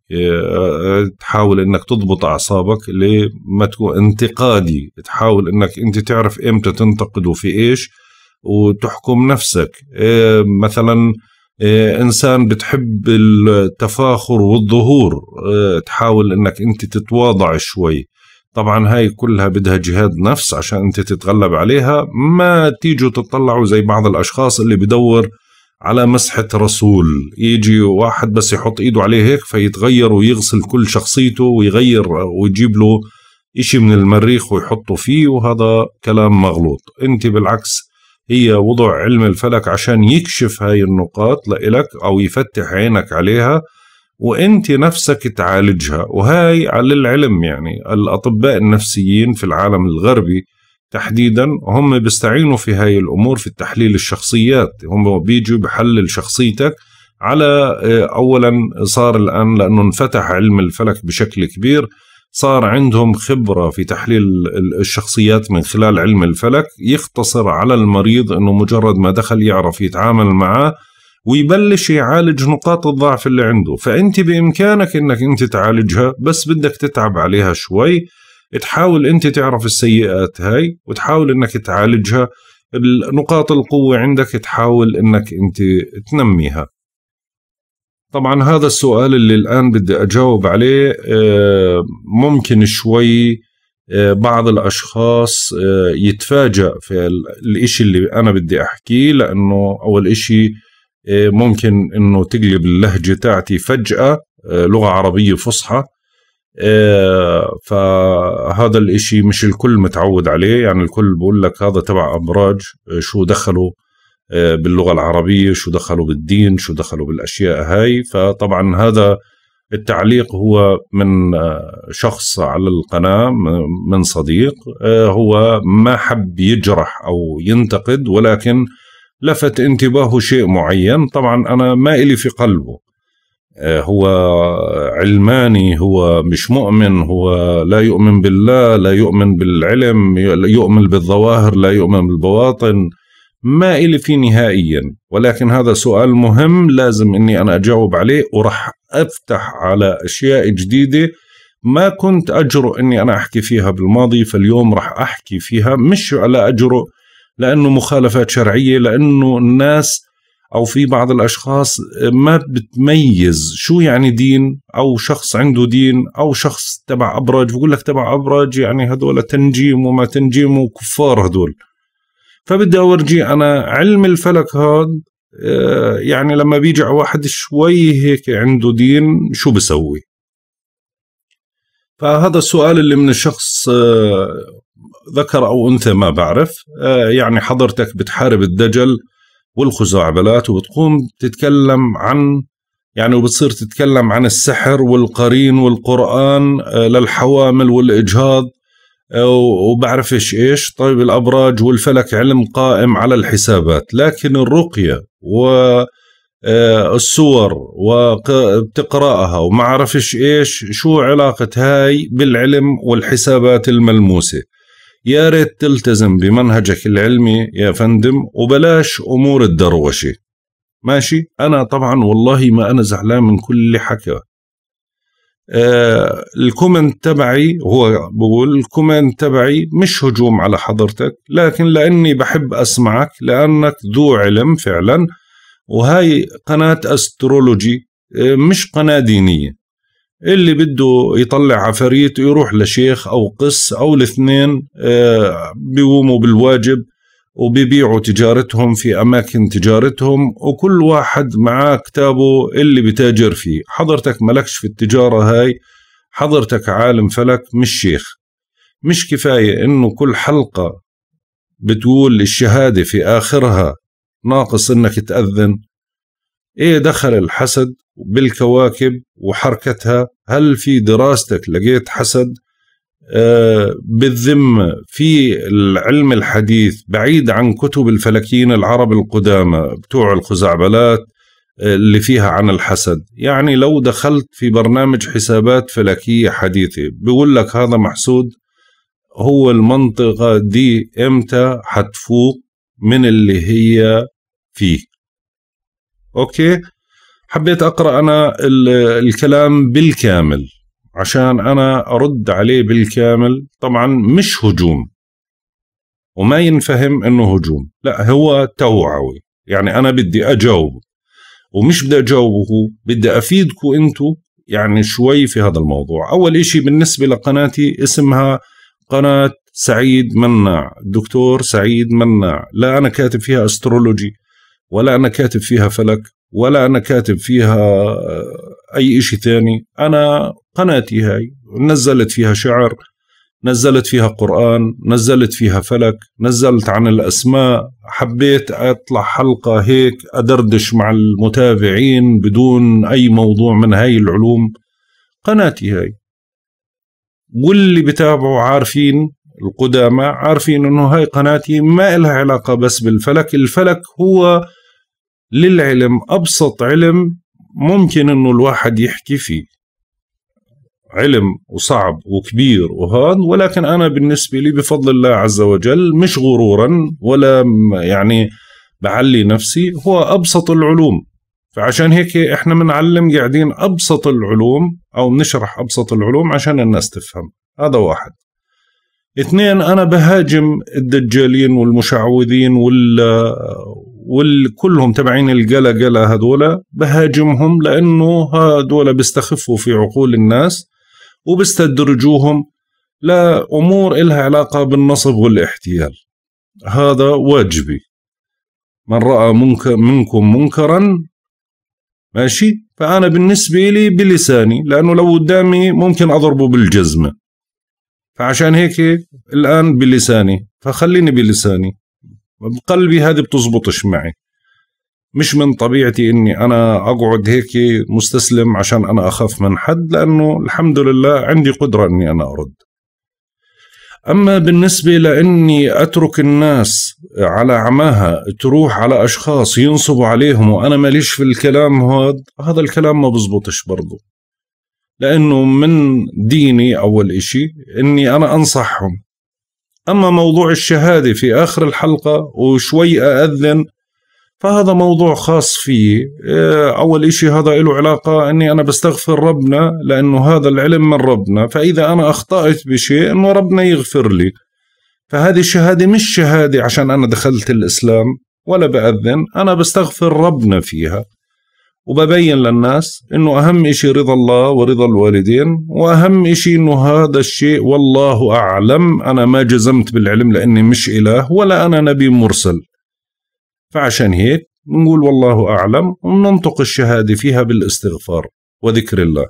تحاول انك تضبط اعصابك لما تكون انتقادي تحاول انك انت تعرف امتى تنتقد وفي ايش وتحكم نفسك مثلا انسان بتحب التفاخر والظهور تحاول انك انت تتواضع شوي طبعا هاي كلها بدها جهاد نفس عشان انت تتغلب عليها ما تيجوا تطلعوا زي بعض الاشخاص اللي بدور على مسحة رسول يجي واحد بس يحط ايده عليه هيك فيتغير ويغسل كل شخصيته ويغير ويجيب له اشي من المريخ ويحطه فيه وهذا كلام مغلوط انت بالعكس هي وضع علم الفلك عشان يكشف هاي النقاط لإلك او يفتح عينك عليها وانت نفسك تعالجها وهاي على العلم يعني الاطباء النفسيين في العالم الغربي تحديدا هم بيستعينوا في هاي الامور في التحليل الشخصيات هم بيجوا بحلل شخصيتك على آه، اولا صار الان لانه انفتح علم الفلك بشكل كبير صار عندهم خبره في تحليل الشخصيات من خلال علم الفلك يختصر على المريض انه مجرد ما دخل يعرف يتعامل معاه ويبلش يعالج نقاط الضعف اللي عنده فأنت بإمكانك أنك أنت تعالجها بس بدك تتعب عليها شوي تحاول أنت تعرف السيئات هاي وتحاول أنك تعالجها نقاط القوة عندك تحاول أنك أنت تنميها طبعا هذا السؤال اللي الآن بدي أجاوب عليه آه، ممكن شوي آه، بعض الأشخاص آه، يتفاجأ في الإشي اللي أنا بدي أحكيه لأنه أول إشي إيه، ممكن انه تقلب اللهجه تاعتي فجاه إيه، لغه عربيه فصحى إيه، فهذا الاشي مش الكل متعود عليه يعني الكل بقول لك هذا تبع ابراج شو دخلوا باللغه العربيه شو دخلوا بالدين شو دخلوا بالاشياء هاي فطبعا هذا التعليق هو من شخص على القناه من صديق هو ما حب يجرح او ينتقد ولكن لفت انتباهه شيء معين طبعا أنا ما إلي في قلبه آه، هو علماني هو مش مؤمن هو لا يؤمن بالله لا يؤمن بالعلم يؤمن بالظواهر لا يؤمن بالبواطن ما إلي فيه نهائيا ولكن هذا سؤال مهم لازم أني أنا أجاوب عليه وراح أفتح على أشياء جديدة ما كنت أجرؤ أني أنا أحكي فيها بالماضي فاليوم راح أحكي فيها مش على أجرؤ لانه مخالفات شرعيه لانه الناس او في بعض الاشخاص ما بتميز شو يعني دين او شخص عنده دين او شخص تبع ابراج بقول لك تبع ابراج يعني هذول تنجيم وما تنجيم وكفار هذول فبدي اورجي انا علم الفلك هذا آه، يعني لما بيجي واحد شوي هيك عنده دين شو بسوي فهذا السؤال اللي من الشخص آه، ذكر أو أنثى ما بعرف آه، يعني حضرتك بتحارب الدجل والخزعبلات وبتقوم تتكلم عن يعني وبتصير تتكلم عن السحر والقرين والقرآن آه، للحوامل والإجهاض آه، وبعرفش ايش طيب الابراج والفلك علم قائم على الحسابات لكن الرقيه و الصور وبتقراها وما عرفش ايش شو علاقه هاي بالعلم والحسابات الملموسه يا ريت تلتزم بمنهجك العلمي يا فندم وبلاش أمور الدروشة ماشي أنا طبعا والله ما أنا زعلان من كل حكى آه الكومنت تبعي هو بقول الكومنت تبعي مش هجوم على حضرتك لكن لأني بحب أسمعك لأنك ذو علم فعلا وهاي قناة أسترولوجي آه مش قناة دينية اللي بده يطلع عفاريت يروح لشيخ او قس او الاثنين آه، بيقوموا بالواجب وبيبيعوا تجارتهم في اماكن تجارتهم وكل واحد معاه كتابه اللي بتاجر فيه حضرتك ملكش في التجاره هاي حضرتك عالم فلك مش شيخ مش كفايه انه كل حلقه بتقول الشهاده في اخرها ناقص انك تاذن ايه دخل الحسد بالكواكب وحركتها هل في دراستك لقيت حسد آه بالذمة في العلم الحديث بعيد عن كتب الفلكيين العرب القدامى بتوع الخزعبلات آه، اللي فيها عن الحسد يعني لو دخلت في برنامج حسابات فلكية حديثة بيقول لك هذا محسود هو المنطقة دي امتى حتفوق من اللي هي فيه اوكي حبيت اقرا انا الكلام بالكامل عشان انا ارد عليه بالكامل طبعا مش هجوم وما ينفهم انه هجوم لا هو توعوي يعني انا بدي اجاوب ومش بدي اجاوبه بدي افيدكم انتم يعني شوي في هذا الموضوع اول إشي بالنسبه لقناتي اسمها قناه سعيد مناع دكتور سعيد مناع لا انا كاتب فيها استرولوجي ولا أنا كاتب فيها فلك ولا أنا كاتب فيها آه، أي إشي ثاني أنا قناتي هاي نزلت فيها شعر نزلت فيها قرآن نزلت فيها فلك نزلت عن الأسماء حبيت أطلع حلقة هيك أدردش مع المتابعين بدون أي موضوع من هاي العلوم قناتي هاي واللي بتابعوا عارفين القدامى عارفين انه هاي قناتي ما إلها علاقة بس بالفلك الفلك هو للعلم أبسط علم ممكن إنه الواحد يحكي فيه علم وصعب وكبير وهان ولكن أنا بالنسبة لي بفضل الله عز وجل مش غرورا ولا يعني بعلي نفسي هو أبسط العلوم فعشان هيك احنا بنعلم قاعدين ابسط العلوم او بنشرح ابسط العلوم عشان الناس تفهم هذا واحد اثنين انا بهاجم الدجالين والمشعوذين وال والكلهم تبعين القلا قلا هذولا بهاجمهم لانه هذولا بيستخفوا في عقول الناس وبيستدرجوهم لامور إلها علاقه بالنصب والاحتيال هذا واجبي من راى منكر منكم منكرا ماشي فانا بالنسبه لي بلساني لانه لو قدامي ممكن اضربه بالجزمه فعشان هيك الآن بلساني فخليني بلساني بقلبي هذه بتزبطش معي مش من طبيعتي اني انا اقعد هيك مستسلم عشان انا اخاف من حد لانه الحمد لله عندي قدره اني انا ارد اما بالنسبه لاني اترك الناس على عماها تروح على اشخاص ينصبوا عليهم وانا ماليش في الكلام هذا هذا الكلام ما بزبطش برضه لانه من ديني اول إشي اني انا انصحهم اما موضوع الشهاده في اخر الحلقه وشوي ااذن فهذا موضوع خاص فيي آه، أول إشي هذا له علاقة أني أنا بستغفر ربنا لأنه هذا العلم من ربنا فإذا أنا أخطأت بشيء أنه ربنا يغفر لي فهذه الشهادة مش شهادة عشان أنا دخلت الإسلام ولا بأذن أنا بستغفر ربنا فيها وببين للناس انه اهم اشي رضا الله ورضا الوالدين واهم اشي انه هذا الشيء والله اعلم انا ما جزمت بالعلم لاني مش اله ولا انا نبي مرسل فعشان هيك نقول والله اعلم وننطق الشهاده فيها بالاستغفار وذكر الله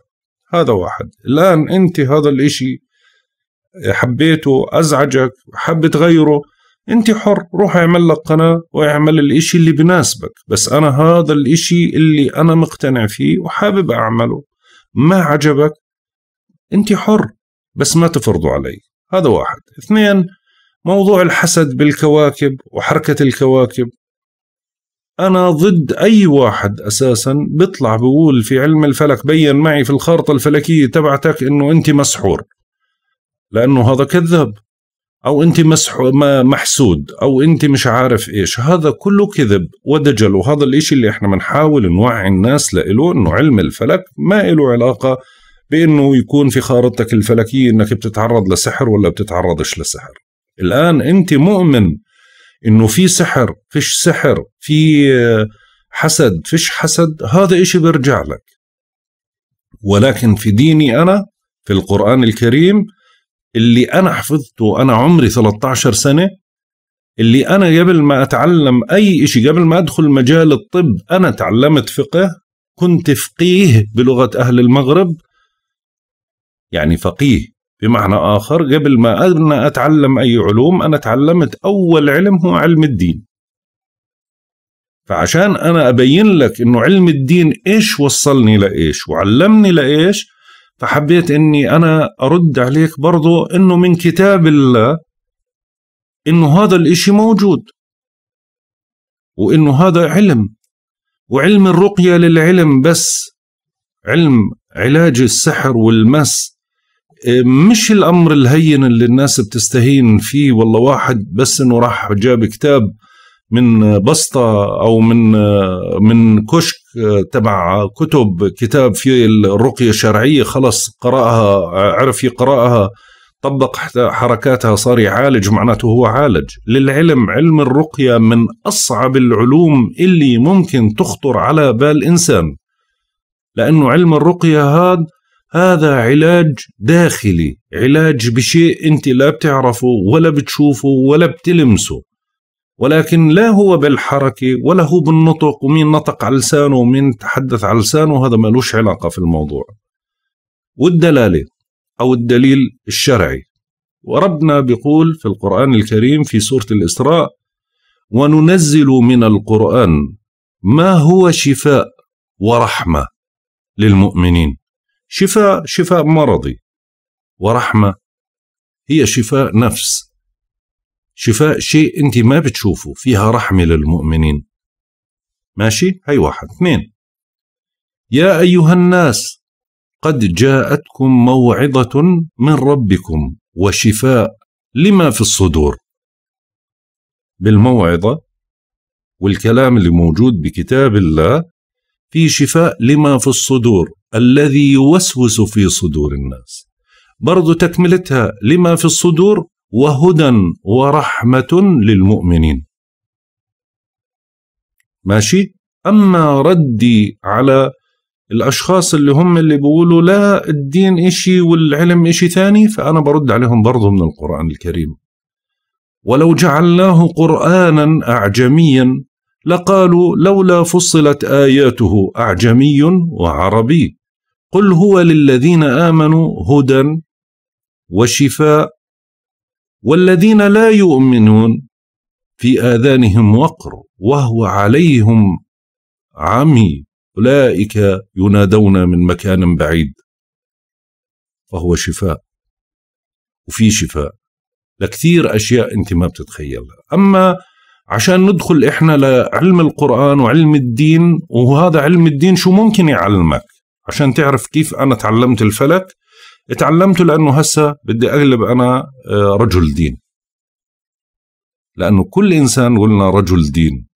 هذا واحد الان انت هذا الاشي حبيته ازعجك حب تغيره انت حر روح اعمل لك قناة واعمل الاشي اللي بناسبك بس انا هذا الاشي اللي انا مقتنع فيه وحابب اعمله ما عجبك انت حر بس ما تفرضوا علي هذا واحد اثنين موضوع الحسد بالكواكب وحركة الكواكب أنا ضد أي واحد أساسا بيطلع بقول في علم الفلك بين معي في الخارطة الفلكية تبعتك إنه أنت مسحور لأنه هذا كذاب او انت مسحو محسود او انت مش عارف ايش هذا كله كذب ودجل وهذا الاشي اللي احنا بنحاول نوعي الناس لإله انه علم الفلك ما له علاقه بانه يكون في خارطتك الفلكيه انك بتتعرض لسحر ولا بتتعرضش لسحر الان انت مؤمن انه في سحر فيش سحر في آه، حسد فيش حسد هذا اشي بيرجع لك ولكن في ديني انا في القران الكريم اللي انا حفظته انا عمري 13 سنه اللي انا قبل ما اتعلم اي شيء قبل ما ادخل مجال الطب انا تعلمت فقه كنت فقيه بلغه اهل المغرب يعني فقيه بمعنى اخر قبل ما انا اتعلم اي علوم انا تعلمت اول علم هو علم الدين فعشان انا ابين لك انه علم الدين ايش وصلني لايش وعلمني لايش فحبيت اني انا ارد عليك برضو انه من كتاب الله انه هذا الاشي موجود وانه هذا علم وعلم الرقية للعلم بس علم علاج السحر والمس إيه، مش الامر الهين اللي الناس بتستهين فيه والله واحد بس انه راح جاب كتاب من بسطة او من آه، من كشك تبع كتب كتاب في الرقية الشرعية خلص قرأها عرف يقرأها طبق حركاتها صار يعالج معناته هو عالج للعلم علم الرقية من أصعب العلوم اللي ممكن تخطر على بال إنسان لأنه علم الرقية هذا هذا علاج داخلي علاج بشيء أنت لا بتعرفه ولا بتشوفه ولا بتلمسه ولكن لا هو بالحركة ولا هو بالنطق ومين نطق على لسانه ومين تحدث على لسانه هذا ما لوش علاقة في الموضوع والدلالة أو الدليل الشرعي وربنا بيقول في القرآن الكريم في سورة الإسراء وننزل من القرآن ما هو شفاء ورحمة للمؤمنين شفاء شفاء مرضي ورحمة هي شفاء نفس شفاء شيء أنت ما بتشوفه فيها رحمة للمؤمنين ماشي هي واحد اثنين يا أيها الناس قد جاءتكم موعظة من ربكم وشفاء لما في الصدور بالموعظة والكلام اللي موجود بكتاب الله في شفاء لما في الصدور الذي يوسوس في صدور الناس برضو تكملتها لما في الصدور وهدى ورحمة للمؤمنين ماشي أما ردي على الأشخاص اللي هم اللي بيقولوا لا الدين إشي والعلم إشي ثاني فأنا برد عليهم برضه من القرآن الكريم ولو جعلناه قرآنا أعجميا لقالوا لولا فصلت آياته أعجمي وعربي قل هو للذين آمنوا هدى وشفاء والذين لا يؤمنون في آذانهم وقر وهو عليهم عمي أولئك ينادون من مكان بعيد فهو شفاء وفي شفاء لكثير أشياء أنت ما بتتخيلها أما عشان ندخل إحنا لعلم القرآن وعلم الدين وهذا علم الدين شو ممكن يعلمك عشان تعرف كيف أنا تعلمت الفلك اتعلمته لانه هسه بدي اغلب انا آه، رجل دين لانه كل انسان قلنا رجل دين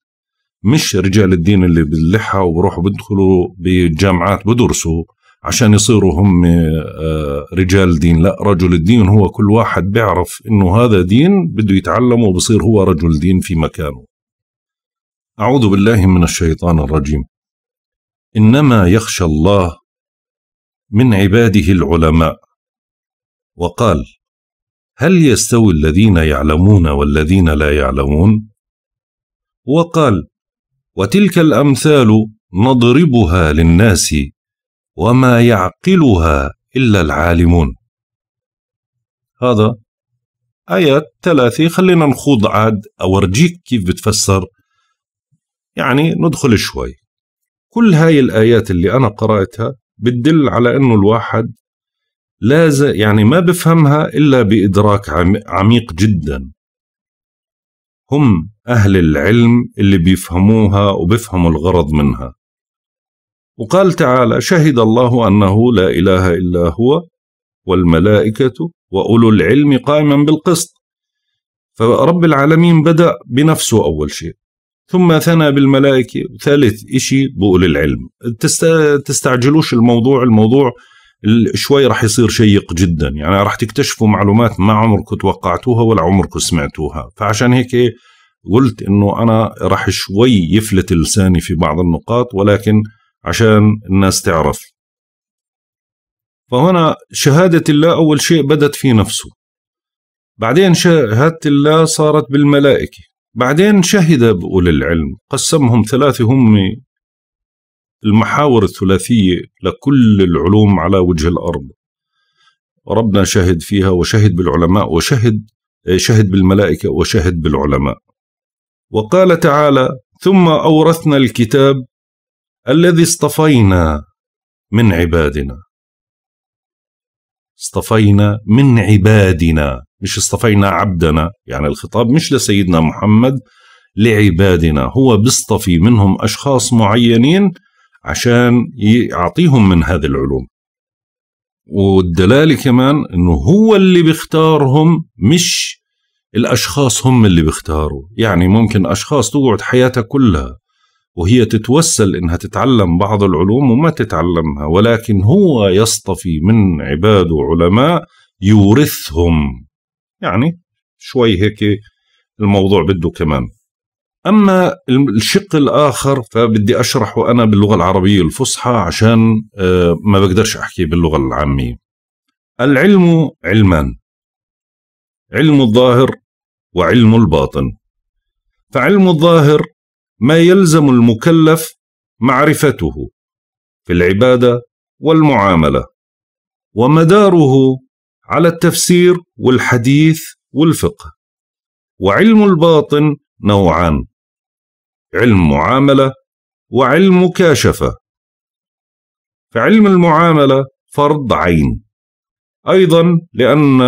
مش رجال الدين اللي باللحى وبروحوا بدخلوا بالجامعات بدرسوا عشان يصيروا هم آه، رجال دين لا رجل الدين هو كل واحد بيعرف انه هذا دين بده يتعلمه وبصير هو رجل دين في مكانه اعوذ بالله من الشيطان الرجيم انما يخشى الله من عباده العلماء وقال هل يستوي الذين يعلمون والذين لا يعلمون وقال وتلك الامثال نضربها للناس وما يعقلها الا العالمون هذا آيات ثلاثة خلينا نخوض عاد أورجيك كيف بتفسر يعني ندخل شوي كل هاي الآيات اللي أنا قرأتها بتدل على أنه الواحد لازم يعني ما بفهمها إلا بإدراك عميق جدا هم أهل العلم اللي بيفهموها وبيفهموا الغرض منها وقال تعالى شهد الله أنه لا إله إلا هو والملائكة وأولو العلم قائما بالقسط فرب العالمين بدأ بنفسه أول شيء ثم ثنى بالملائكة ثالث شيء بقول العلم تستعجلوش الموضوع الموضوع شوي راح يصير شيق جدا يعني راح تكتشفوا معلومات ما عمركم توقعتوها ولا عمركم سمعتوها فعشان هيك قلت انه انا راح شوي يفلت لساني في بعض النقاط ولكن عشان الناس تعرف فهنا شهادة الله أول شيء بدت في نفسه بعدين شهادة الله صارت بالملائكة بعدين شهد بأولي العلم قسمهم ثلاثة هم المحاور الثلاثية لكل العلوم على وجه الأرض ربنا شهد فيها وشهد بالعلماء وشهد آه، شهد بالملائكة وشهد بالعلماء وقال تعالى ثم أورثنا الكتاب الذي اصطفينا من عبادنا اصطفينا من عبادنا مش اصطفينا عبدنا يعني الخطاب مش لسيدنا محمد لعبادنا هو بيصطفي منهم أشخاص معينين عشان يعطيهم من هذه العلوم والدلالة كمان انه هو اللي بيختارهم مش الاشخاص هم اللي بيختاروا يعني ممكن اشخاص تقعد حياتها كلها وهي تتوسل انها تتعلم بعض العلوم وما تتعلمها ولكن هو يصطفي من عباده علماء يورثهم يعني شوي هيك الموضوع بده كمان اما الشق الاخر فبدي اشرحه انا باللغه العربيه الفصحى عشان آه، ما بقدرش احكي باللغه العاميه العلم علمان علم الظاهر وعلم الباطن فعلم الظاهر ما يلزم المكلف معرفته في العباده والمعامله ومداره على التفسير والحديث والفقه وعلم الباطن نوعان علم معاملة وعلم مكاشفة فعلم المعاملة فرض عين أيضا لأن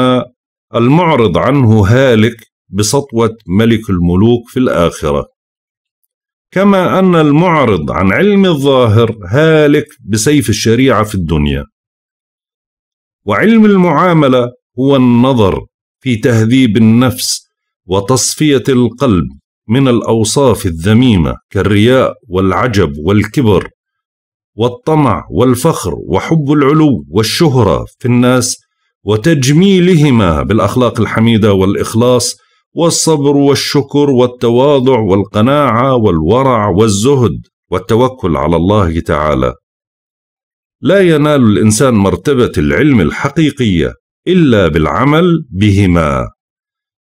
المعرض عنه هالك بسطوة ملك الملوك في الآخرة كما أن المعرض عن علم الظاهر هالك بسيف الشريعة في الدنيا وعلم المعاملة هو النظر في تهذيب النفس وتصفية القلب من الأوصاف الذميمة كالرياء والعجب والكبر والطمع والفخر وحب العلو والشهرة في الناس وتجميلهما بالأخلاق الحميدة والإخلاص والصبر والشكر والتواضع والقناعة والورع والزهد والتوكل على الله تعالى لا ينال الإنسان مرتبة العلم الحقيقية إلا بالعمل بهما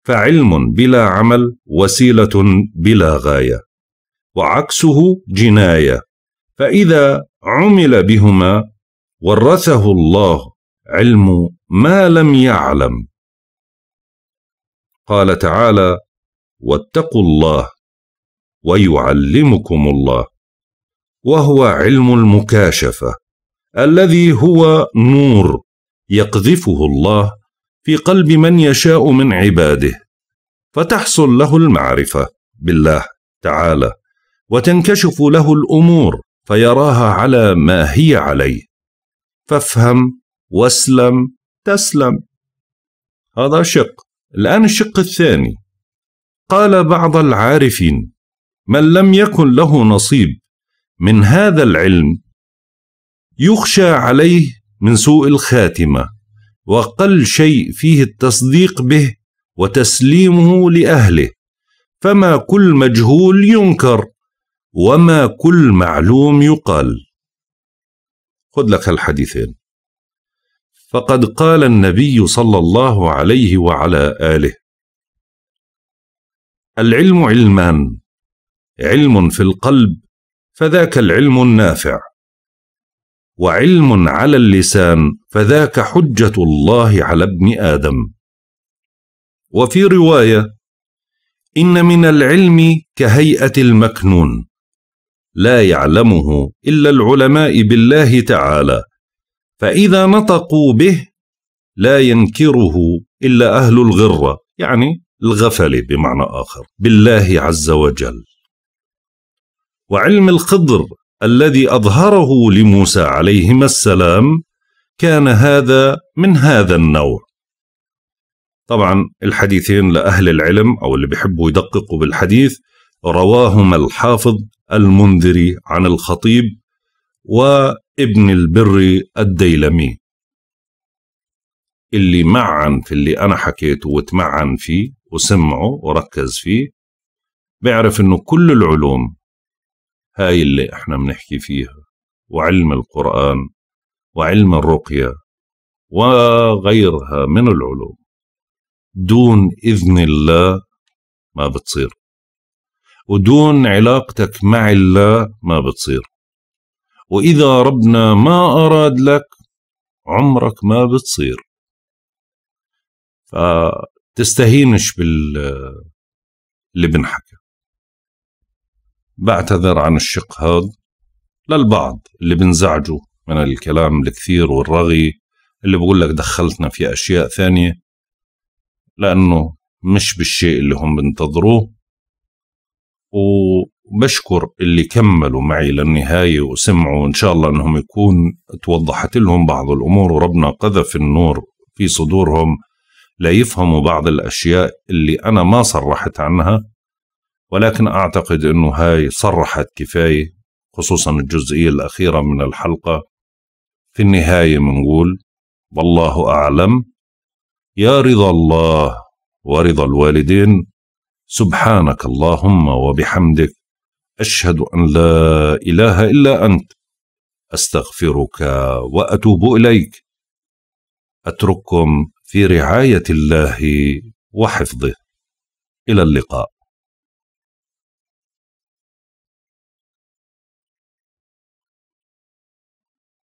فعلم بلا عمل وسيله بلا غايه وعكسه جنايه فاذا عمل بهما ورثه الله علم ما لم يعلم قال تعالى واتقوا الله ويعلمكم الله وهو علم المكاشفه الذي هو نور يقذفه الله في قلب من يشاء من عباده فتحصل له المعرفه بالله تعالى وتنكشف له الامور فيراها على ما هي عليه فافهم واسلم تسلم هذا شق الان الشق الثاني قال بعض العارفين من لم يكن له نصيب من هذا العلم يخشى عليه من سوء الخاتمه وقل شيء فيه التصديق به وتسليمه لأهله فما كل مجهول ينكر وما كل معلوم يقال خذ لك الحديثين فقد قال النبي صلى الله عليه وعلى آله العلم علمان علم في القلب فذاك العلم النافع وعلم على اللسان فذاك حجه الله على ابن ادم وفي روايه ان من العلم كهيئه المكنون لا يعلمه الا العلماء بالله تعالى فاذا نطقوا به لا ينكره الا اهل الغره يعني الغفله بمعنى اخر بالله عز وجل وعلم الخضر الذي اظهره لموسى عليهما السلام كان هذا من هذا النوع طبعا الحديثين لأهل العلم أو اللي بيحبوا يدققوا بالحديث رواهما الحافظ المنذري عن الخطيب وابن البر الديلمي اللي معن في اللي أنا حكيته وتمعن فيه وسمعه وركز فيه بيعرف أنه كل العلوم هاي اللي احنا بنحكي فيها وعلم القرآن وعلم الرقية وغيرها من العلوم دون إذن الله ما بتصير ودون علاقتك مع الله ما بتصير وإذا ربنا ما أراد لك عمرك ما بتصير فتستهينش باللي اللي بنحكى بعتذر عن الشق هذا للبعض اللي بنزعجوا من الكلام الكثير والرغي اللي بقول لك دخلتنا في أشياء ثانية لأنه مش بالشيء اللي هم بينتظروه وبشكر اللي كملوا معي للنهاية وسمعوا إن شاء الله أنهم يكون توضحت لهم بعض الأمور وربنا قذف النور في صدورهم ليفهموا بعض الأشياء اللي أنا ما صرحت عنها ولكن أعتقد أنه هاي صرحت كفاية خصوصا الجزئية الأخيرة من الحلقة في النهاية منقول والله أعلم يا رضا الله ورضا الوالدين سبحانك اللهم وبحمدك أشهد أن لا إله إلا أنت أستغفرك وأتوب إليك أترككم في رعاية الله وحفظه إلى اللقاء